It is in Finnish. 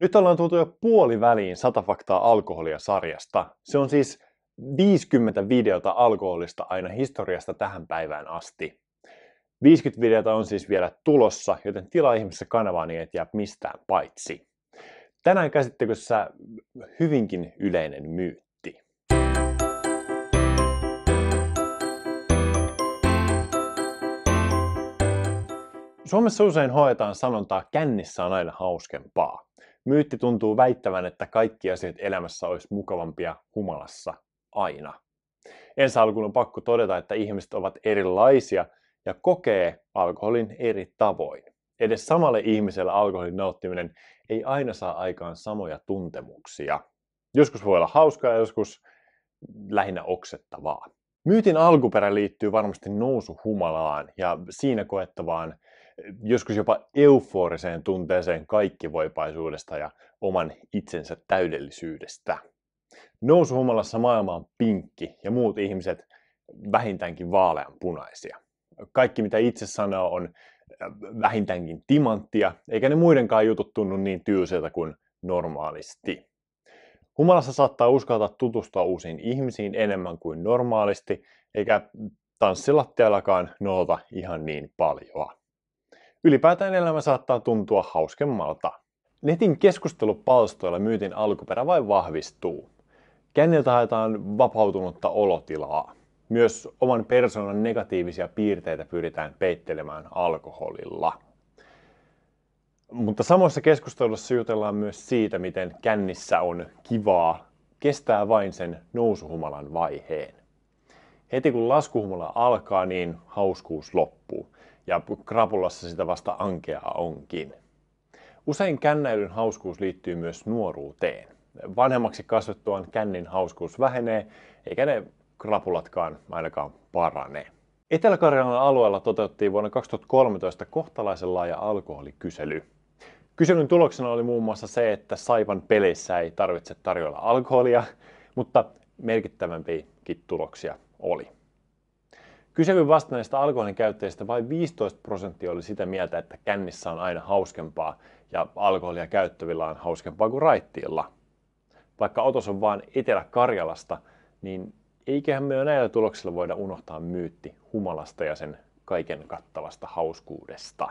Nyt ollaan tultu jo puoliväliin 100 faktaa alkoholia sarjasta. Se on siis 50 videota alkoholista aina historiasta tähän päivään asti. 50 videota on siis vielä tulossa, joten tilaa ihmisessä kanavaa niin et jää mistään paitsi. Tänään käsittelyssä hyvinkin yleinen myytti. Suomessa usein hoetaan sanontaa kännissä on aina hauskempaa. Myytti tuntuu väittävän, että kaikki asiat elämässä olisi mukavampia humalassa aina. Ensi alkuun on pakko todeta, että ihmiset ovat erilaisia ja kokee alkoholin eri tavoin. Edes samalle ihmiselle alkoholin nauttiminen ei aina saa aikaan samoja tuntemuksia. Joskus voi olla hauskaa ja joskus lähinnä oksettavaa. Myytin alkuperä liittyy varmasti nousuhumalaan ja siinä koettavaan joskus jopa euforiseen tunteeseen kaikkivoipaisuudesta ja oman itsensä täydellisyydestä. Nousuhumalassa maailma on pinkki ja muut ihmiset vähintäänkin vaaleanpunaisia. Kaikki mitä itse sanoo on äh, vähintäänkin timanttia, eikä ne muidenkaan jutut tunnu niin tylsiltä kuin normaalisti. Humalassa saattaa uskaltaa tutustua uusiin ihmisiin enemmän kuin normaalisti, eikä tanssilattiallakaan noota ihan niin paljoa. Ylipäätään elämä saattaa tuntua hauskemmalta. Netin keskustelupalstoilla myytin alkuperä vain vahvistuu. Känniltä haetaan vapautunutta olotilaa. Myös oman persoonan negatiivisia piirteitä pyritään peittelemään alkoholilla. Mutta samassa keskustelussa jutellaan myös siitä, miten kännissä on kivaa, kestää vain sen nousuhumalan vaiheen. Heti kun laskuhumala alkaa, niin hauskuus loppuu ja krapulassa sitä vasta ankeaa onkin. Usein kännäilyn hauskuus liittyy myös nuoruuteen. Vanhemmaksi kasvettuaan kännin hauskuus vähenee, eikä ne krapulatkaan ainakaan parane. Etelä-Karjalan alueella toteutettiin vuonna 2013 kohtalaisen laaja alkoholikysely. Kyselyn tuloksena oli muun muassa se, että Saivan peleissä ei tarvitse tarjoilla alkoholia, mutta merkittävämpiäkin tuloksia oli. Kyselyn vastanneista alkoholin käyttäjistä vain 15 prosenttia oli sitä mieltä, että kännissä on aina hauskempaa ja alkoholia käyttävillä on hauskempaa kuin raittiilla. Vaikka otos on vain Etelä-Karjalasta, niin eiköhän me jo näillä tuloksilla voida unohtaa myytti humalasta ja sen kaiken kattavasta hauskuudesta.